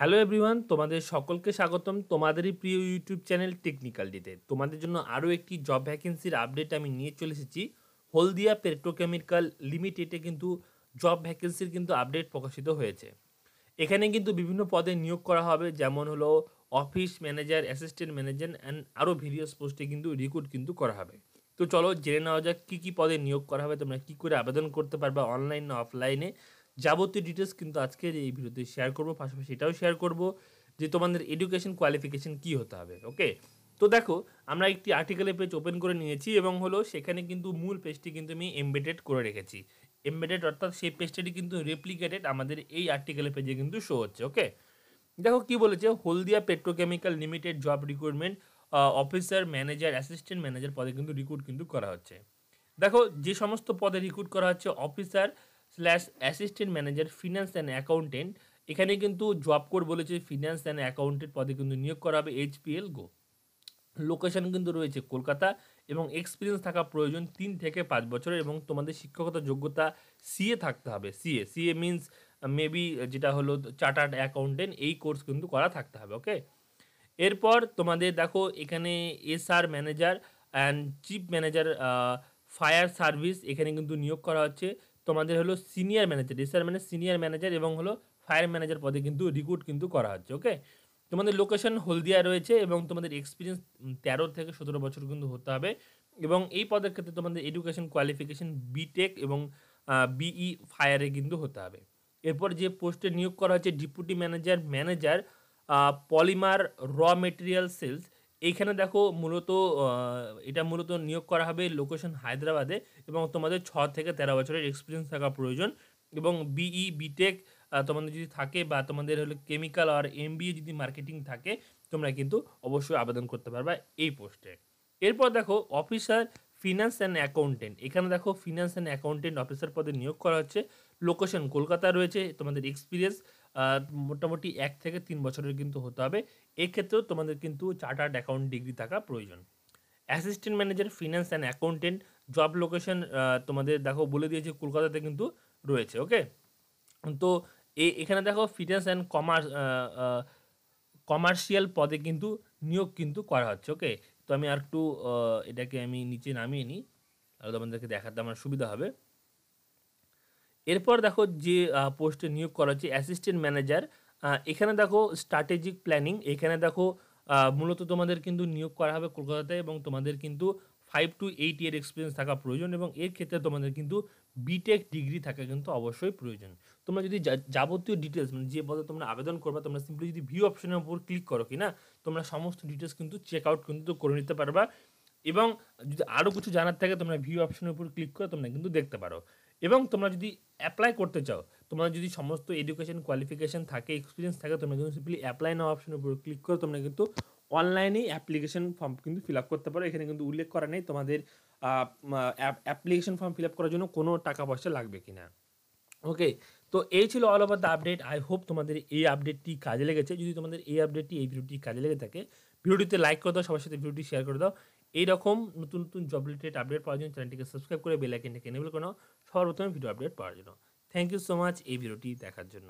hello everyone তোমাদের সকলকে স্বাগতম তোমাদেরই প্রিয় ইউটিউব চ্যানেল টেকনিক্যালটিতে তোমাদের জন্য আরও একটি জব ভ্যাকেন্সির আপডেট আমি নিয়ে চলে এসেছি হলদিয়া পেট্রোকেমিক্যাল লিমিটেডে কিন্তু জব ভ্যাকেন্সির কিন্তু আপডেট প্রকাশিত হয়েছে এখানে কিন্তু বিভিন্ন পদে নিয়োগ করা হবে যেমন হলো office manager assistant manager and আরও ভিডিওস পোস্টে কিন্তু রিক্রুট কিন্তু করা হবে তো চলো জেনে নেওয়া যাক কী কী পদে নিয়োগ করা হবে তোমরা কী করে আবেদন করতে পারবে অনলাইন না অফলাইনে যাবতীয় ডিটেলস কিন্তু আজকের এই ভিডিওতে শেয়ার করবো পাশাপাশি এটাও শেয়ার করবো যে তোমাদের এডুকেশন কোয়ালিফিকেশন কি হতে হবে ওকে তো দেখো আমরা একটি আর্টিকেলের পেজ ওপেন করে নিয়েছি এবং হলো সেখানে কিন্তু মূল পেজটি কিন্তু আমি এমবেডেড করে রেখেছি এমবেডেড অর্থাৎ সেই পেজটি কিন্তু রেপ্লিকেটেড আমাদের এই আর্টিকেলের পেজে কিন্তু শো হচ্ছে ওকে দেখো কি বলেছে Haldia petrochemical limited job recruitment officer manager assistant manager পদে কিন্তু রিক্রুট কিন্তু করা হচ্ছে দেখো যে সমস্ত পদে রিক্রুট করা হচ্ছে officer slash assistant manager finance and accountant এখানে কিন্তু জব কোড বলেছে ফিনান্স অ্যান্ড অ্যাকাউন্টেন্ট পদে কিন্তু নিয়োগ করা হবে এইচপিএল গো লোকেশন কিন্তু রয়েছে কলকাতা এবং এক্সপিরিয়েন্স থাকা প্রয়োজন তিন থেকে পাঁচ বছরের এবং তোমাদের শিক্ষকতা যোগ্যতা সিএ থাকতে হবে সিএ সিএ মিনস মেবি যেটা হলো চার্টার্ড অ্যাকাউন্টেন্ট এই কোর্স কিন্তু করা থাকতে হবে ওকে এরপর তোমাদের দেখো এখানে SR manager and chief manager fire service এখানে কিন্তু নিয়োগ করা হচ্ছে তোমাদের হলো সিনিয়র ম্যানেজার রিসার মানে সিনিয়র ম্যানেজার এবং হলো ফায়ার ম্যানেজার পদে কিন্তু রিক্রুট কিন্তু করা হচ্ছে ওকে তোমাদের লোকেশন হলদিয়া রয়েছে এবং তোমাদের এক্সপিরিয়েন্স তেরো থেকে সতেরো বছর কিন্তু হতে হবে এবং এই পদের ক্ষেত্রে তোমাদের এডুকেশন কোয়ালিফিকেশন বিটেক এবং বিই ফায়ারে e কিন্তু হতে হবে এরপর যে পোস্টে নিয়োগ করা হচ্ছে ডিপুটি ম্যানেজার ম্যানেজার পলিমার র মেটেরিয়াল সেলস এইখানে দেখো মূলত এটা মূলত নিয়োগ করা হবে লোকেশন হায়দ্রাবাদে এবং তোমাদের ছ থেকে তেরো বছরের এক্সপিরিয়েন্স থাকা প্রয়োজন এবং বিই বিটেক e, তোমাদের যদি থাকে বা তোমাদের হলো কেমিক্যাল আর এম যদি মার্কেটিং থাকে তোমরা কিন্তু অবশ্যই আবেদন করতে পারবা এই পোস্টে এরপর দেখো অফিসার ফিনান্স অ্যান্ড অ্যাকাউন্টেন্ট এখানে দেখো ফিনান্স অ্যান্ড অ্যাকাউন্টেন্ট অফিসার পদে নিয়োগ করা হচ্ছে লোকেশন কলকাতা রয়েছে তোমাদের এক্সপিরিয়েন্স মোটামুটি এক থেকে তিন বছরের কিন্তু হতে হবে এক্ষেত্রেও তোমাদের কিন্তু চার্টার্ড অ্যাকাউন্ট ডিগ্রি থাকা প্রয়োজন assistant manager finance and accountant job location তোমাদের দেখো বলে দিয়েছে কলকাতাতে কিন্তু রয়েছে ওকে তো এখানে দেখো ফিনান্স অ্যান্ড কমার্স কমার্শিয়াল পদে কিন্তু নিয়োগ কিন্তু করা হচ্ছে ওকে তো আমি আর একটু এটাকে আমি নিচে নামিয়ে নিই তাহলে তোমাদেরকে দেখাতে আমার সুবিধা হবে এরপর দেখো যে পোস্টে নিয়োগ করা হচ্ছে অ্যাসিস্ট্যান্ট ম্যানেজার এখানে দেখো স্ট্র্যাটেজিক প্ল্যানিং এখানে দেখো মূলত তোমাদের কিন্তু নিয়োগ করা হবে কলকাতাতে এবং তোমাদের কিন্তু five to eight year experience থাকা প্রয়োজন এবং এর ক্ষেত্রে তোমাদের কিন্তু বিটেক ডিগ্রি থাকা কিন্তু অবশ্যই প্রয়োজন তোমরা যদি যাবতীয় ডিটেলস মানে যে পদে তোমরা আবেদন করবে তোমরা সিম্পলি যদি ভিউ অপশনের উপর ক্লিক করো কি না তোমরা সমস্ত ডিটেলস কিন্তু চেক আউট কিন্তু করে নিতে পারবা এবং যদি আরও কিছু জানার থাকে তোমরা ভিউ অপশনের উপর ক্লিক করে তোমরা কিন্তু দেখতে পারো এবং তোমরা যদি অ্যাপ্লাই করতে চাও তোমরা যদি সমস্ত এডুকেশন কোয়ালিফিকেশান থাকে এক্সপিরিয়েন্স থাকে তোমরা কিন্তু সিম্পলি অ্যাপ্লাই নাও অপশনের উপর ক্লিক করে তোমরা কিন্তু অনলাইনেই অ্যাপ্লিকেশন ফর্ম কিন্তু ফিল আপ করতে পারো এখানে কিন্তু উল্লেখ করা নেই তোমাদের অ্যাপ্লিকেশন ফর্ম ফিল আপ করার জন্য কোনো টাকা পয়সা লাগবে কি না ওকে তো এই ছিল all over the update I hope তোমাদের এই আপডেটটি কাজে লেগেছে যদি তোমাদের এই আপডেটটি এই ভিডিওটি কাজে লেগে থাকে ভিডিওটিতে লাইক করে দাও সবার সাথে ভিডিওটি শেয়ার করে দাও এইরকম নতুন নতুন জব রিলেটেড আপডেট পাওয়ার জন্য চ্যানেলটিকে সাবস্ক্রাইব করে বেল আইকনটিকে এনেবল করে নাও প্রথমে ভিডিও আপডেট পাওয়ার জন্য থ্যাংক ইউ সো মাচ এই ভিডিওটি দেখার জন্য